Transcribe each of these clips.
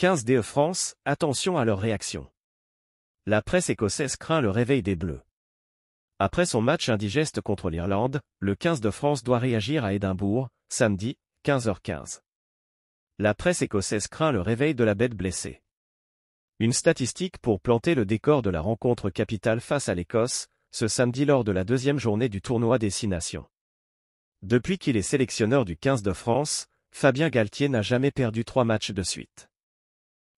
15DE France, attention à leur réaction. La presse écossaise craint le réveil des Bleus. Après son match indigeste contre l'Irlande, le 15 de France doit réagir à Édimbourg, samedi, 15h15. La presse écossaise craint le réveil de la bête blessée. Une statistique pour planter le décor de la rencontre capitale face à l'Écosse, ce samedi lors de la deuxième journée du tournoi des Six Nations. Depuis qu'il est sélectionneur du 15 de France, Fabien Galtier n'a jamais perdu trois matchs de suite.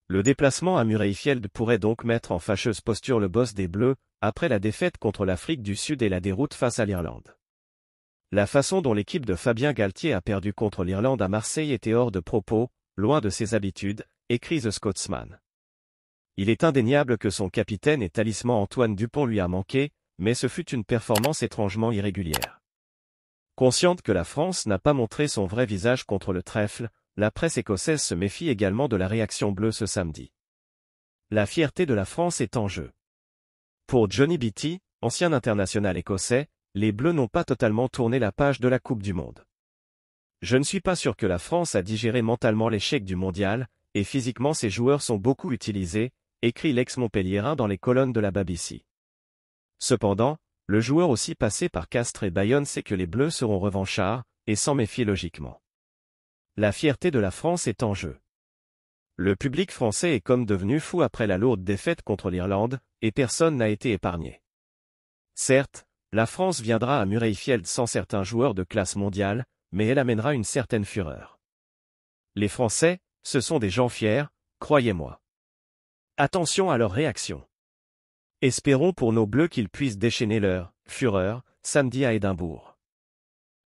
Le déplacement à Murrayfield pourrait donc mettre en fâcheuse posture le boss des Bleus, après la défaite contre l'Afrique du Sud et la déroute face à l'Irlande. La façon dont l'équipe de Fabien Galtier a perdu contre l'Irlande à Marseille était hors de propos, loin de ses habitudes, écrit The Scotsman. Il est indéniable que son capitaine et talisman Antoine Dupont lui a manqué, mais ce fut une performance étrangement irrégulière. Consciente que la France n'a pas montré son vrai visage contre le trèfle, la presse écossaise se méfie également de la réaction bleue ce samedi. La fierté de la France est en jeu. Pour Johnny Beatty, ancien international écossais, les Bleus n'ont pas totalement tourné la page de la Coupe du Monde. Je ne suis pas sûr que la France a digéré mentalement l'échec du mondial, et physiquement ses joueurs sont beaucoup utilisés, écrit l'ex-Montpellierin dans les colonnes de la BBC. Cependant, le joueur aussi passé par Castres et Bayonne sait que les Bleus seront revanchards, et s'en méfie logiquement la fierté de la France est en jeu. Le public français est comme devenu fou après la lourde défaite contre l'Irlande, et personne n'a été épargné. Certes, la France viendra à Murrayfield sans certains joueurs de classe mondiale, mais elle amènera une certaine fureur. Les Français, ce sont des gens fiers, croyez-moi. Attention à leur réaction. Espérons pour nos Bleus qu'ils puissent déchaîner leur fureur samedi à Édimbourg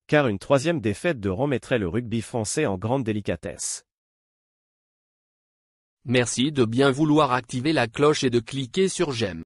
car une troisième défaite de remettrait le rugby français en grande délicatesse. Merci de bien vouloir activer la cloche et de cliquer sur j'aime.